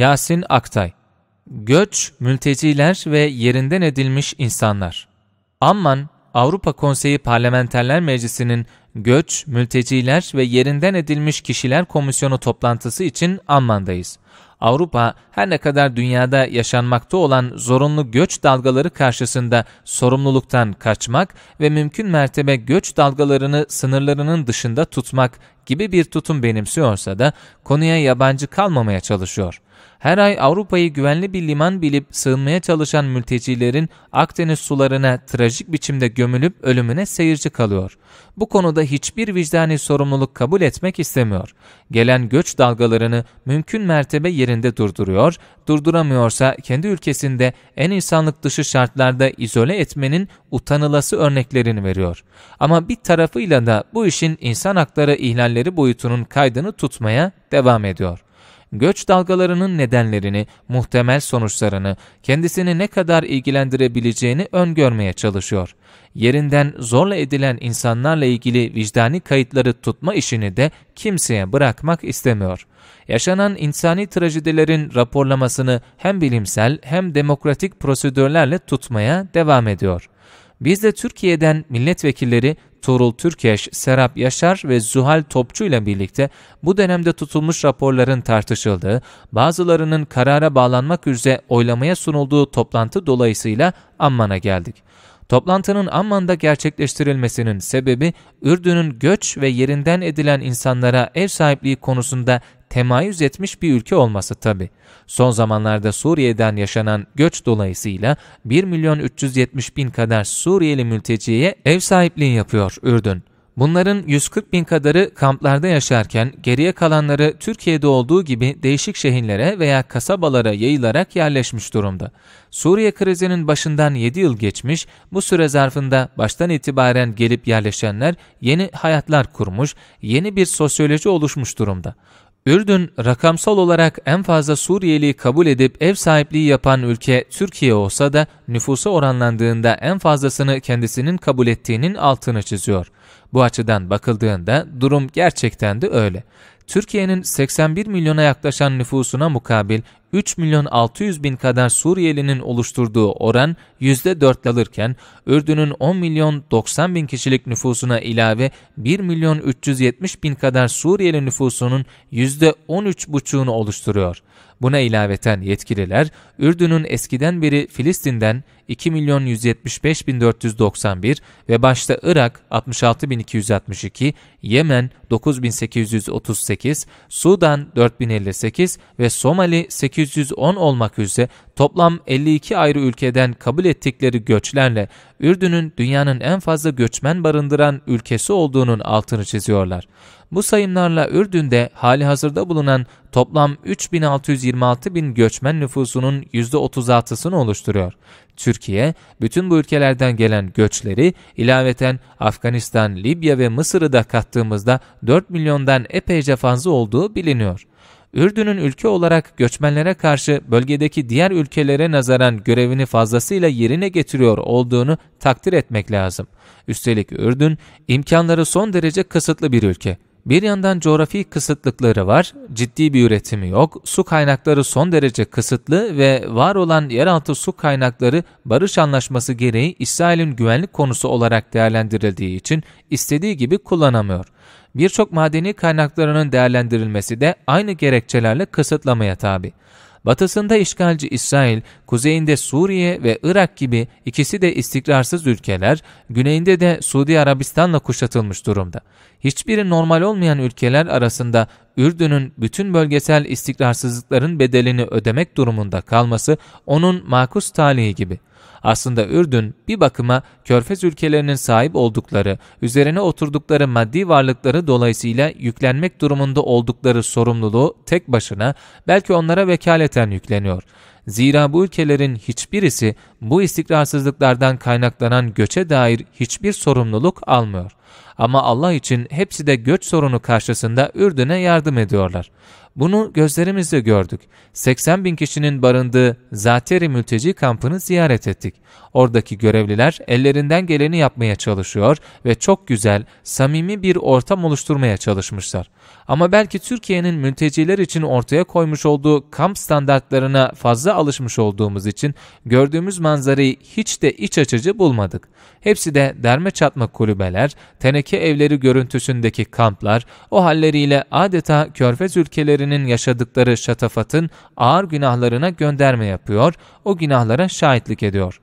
Yasin Aktay Göç, mülteciler ve yerinden edilmiş insanlar. Amman, Avrupa Konseyi Parlamenterler Meclisi'nin Göç, Mülteciler ve Yerinden Edilmiş Kişiler Komisyonu toplantısı için Amman'dayız. Avrupa her ne kadar dünyada yaşanmakta olan zorunlu göç dalgaları karşısında sorumluluktan kaçmak ve mümkün mertebe göç dalgalarını sınırlarının dışında tutmak gibi bir tutum benimsiyorsa da konuya yabancı kalmamaya çalışıyor. Her ay Avrupa'yı güvenli bir liman bilip sığınmaya çalışan mültecilerin Akdeniz sularına trajik biçimde gömülüp ölümüne seyirci kalıyor. Bu konuda hiçbir vicdani sorumluluk kabul etmek istemiyor. Gelen göç dalgalarını mümkün mertebe yerinde durduruyor, durduramıyorsa kendi ülkesinde en insanlık dışı şartlarda izole etmenin utanılası örneklerini veriyor. Ama bir tarafıyla da bu işin insan hakları ihlalleri boyutunun kaydını tutmaya devam ediyor göç dalgalarının nedenlerini, muhtemel sonuçlarını, kendisini ne kadar ilgilendirebileceğini öngörmeye çalışıyor. Yerinden zorla edilen insanlarla ilgili vicdani kayıtları tutma işini de kimseye bırakmak istemiyor. Yaşanan insani trajedilerin raporlamasını hem bilimsel hem demokratik prosedürlerle tutmaya devam ediyor. Biz de Türkiye'den milletvekilleri Tuğrul Türkeş, Serap Yaşar ve Zuhal Topçu ile birlikte bu dönemde tutulmuş raporların tartışıldığı, bazılarının karara bağlanmak üzere oylamaya sunulduğu toplantı dolayısıyla Amman'a geldik. Toplantının Amman'da gerçekleştirilmesinin sebebi Ürdün'ün göç ve yerinden edilen insanlara ev sahipliği konusunda temayüz etmiş bir ülke olması tabi. Son zamanlarda Suriye'den yaşanan göç dolayısıyla 1 milyon 370 bin kadar Suriyeli mülteciye ev sahipliği yapıyor Ürdün. Bunların 140 bin kadarı kamplarda yaşarken geriye kalanları Türkiye'de olduğu gibi değişik şehirlere veya kasabalara yayılarak yerleşmiş durumda. Suriye krizinin başından 7 yıl geçmiş, bu süre zarfında baştan itibaren gelip yerleşenler yeni hayatlar kurmuş, yeni bir sosyoloji oluşmuş durumda. Ürdün rakamsal olarak en fazla Suriyeli kabul edip ev sahipliği yapan ülke Türkiye olsa da nüfusa oranlandığında en fazlasını kendisinin kabul ettiğinin altını çiziyor. Bu açıdan bakıldığında durum gerçekten de öyle. Türkiye'nin 81 milyona yaklaşan nüfusuna mukabil 3 milyon 600 bin kadar Suriyelinin oluşturduğu oran %4 alırken, Ürdün'ün 10 milyon 90 bin kişilik nüfusuna ilave 1 milyon 370 bin kadar Suriyeli nüfusunun %13,5'unu oluşturuyor. Buna ilaveten yetkililer, Ürdün'ün eskiden beri Filistin'den 2.175.491 ve başta Irak 66.262, Yemen 9.838, Sudan 4.058 ve Somali 810 olmak üzere toplam 52 ayrı ülkeden kabul ettikleri göçlerle Ürdün'ün dünyanın en fazla göçmen barındıran ülkesi olduğunun altını çiziyorlar. Bu sayımlarla Ürdün'de hali hazırda bulunan toplam 3626 bin göçmen nüfusunun %36'sını oluşturuyor. Türkiye, bütün bu ülkelerden gelen göçleri ilaveten Afganistan, Libya ve Mısır'ı da kattığımızda 4 milyondan epeyce fazla olduğu biliniyor. Ürdün'ün ülke olarak göçmenlere karşı bölgedeki diğer ülkelere nazaran görevini fazlasıyla yerine getiriyor olduğunu takdir etmek lazım. Üstelik Ürdün imkanları son derece kısıtlı bir ülke. Bir yandan coğrafi kısıtlıkları var, ciddi bir üretimi yok, su kaynakları son derece kısıtlı ve var olan yeraltı su kaynakları barış anlaşması gereği İsrail'in güvenlik konusu olarak değerlendirildiği için istediği gibi kullanamıyor. Birçok madeni kaynaklarının değerlendirilmesi de aynı gerekçelerle kısıtlamaya tabi. Batısında işgalci İsrail, kuzeyinde Suriye ve Irak gibi ikisi de istikrarsız ülkeler, güneyinde de Suudi Arabistan'la kuşatılmış durumda. Hiçbiri normal olmayan ülkeler arasında Ürdün'ün bütün bölgesel istikrarsızlıkların bedelini ödemek durumunda kalması onun makus talihi gibi.'' Aslında Ürdün bir bakıma körfez ülkelerinin sahip oldukları, üzerine oturdukları maddi varlıkları dolayısıyla yüklenmek durumunda oldukları sorumluluğu tek başına belki onlara vekaleten yükleniyor. Zira bu ülkelerin hiçbirisi bu istikrarsızlıklardan kaynaklanan göçe dair hiçbir sorumluluk almıyor. Ama Allah için hepsi de göç sorunu karşısında Ürdün'e yardım ediyorlar. Bunu gözlerimizle gördük. 80 bin kişinin barındığı Zateri mülteci kampını ziyaret ettik. Oradaki görevliler ellerinden geleni yapmaya çalışıyor ve çok güzel, samimi bir ortam oluşturmaya çalışmışlar. Ama belki Türkiye'nin mülteciler için ortaya koymuş olduğu kamp standartlarına fazla alışmış olduğumuz için gördüğümüz manzarayı hiç de iç açıcı bulmadık. Hepsi de derme çatma kulübeler, teneke evleri görüntüsündeki kamplar, o halleriyle adeta körfez ülkelerinin yaşadıkları şatafatın ağır günahlarına gönderme yapıyor, o günahlara şahitlik ediyor.''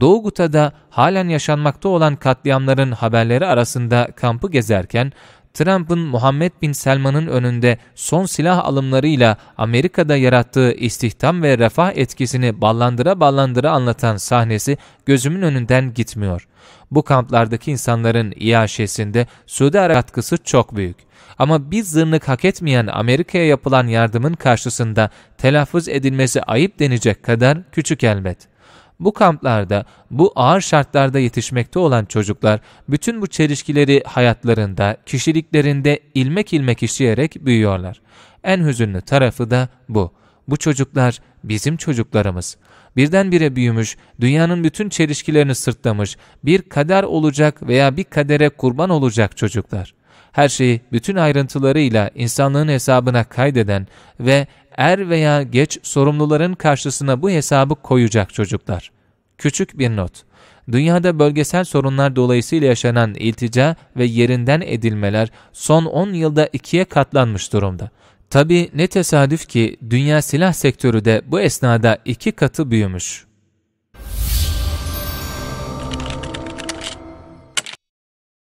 Doğu Guta'da halen yaşanmakta olan katliamların haberleri arasında kampı gezerken Trump'ın Muhammed Bin Selman'ın önünde son silah alımlarıyla Amerika'da yarattığı istihdam ve refah etkisini ballandıra ballandıra anlatan sahnesi gözümün önünden gitmiyor. Bu kamplardaki insanların iaşesinde Suudi Arabistan katkısı çok büyük. Ama bir zırnık hak etmeyen Amerika'ya yapılan yardımın karşısında telaffuz edilmesi ayıp denecek kadar küçük elbet. Bu kamplarda, bu ağır şartlarda yetişmekte olan çocuklar bütün bu çelişkileri hayatlarında, kişiliklerinde ilmek ilmek işleyerek büyüyorlar. En hüzünlü tarafı da bu. Bu çocuklar bizim çocuklarımız. Birdenbire büyümüş, dünyanın bütün çelişkilerini sırtlamış, bir kader olacak veya bir kadere kurban olacak çocuklar.'' her şeyi bütün ayrıntılarıyla insanlığın hesabına kaydeden ve er veya geç sorumluların karşısına bu hesabı koyacak çocuklar. Küçük bir not. Dünyada bölgesel sorunlar dolayısıyla yaşanan iltica ve yerinden edilmeler son 10 yılda ikiye katlanmış durumda. Tabi ne tesadüf ki dünya silah sektörü de bu esnada iki katı büyümüş.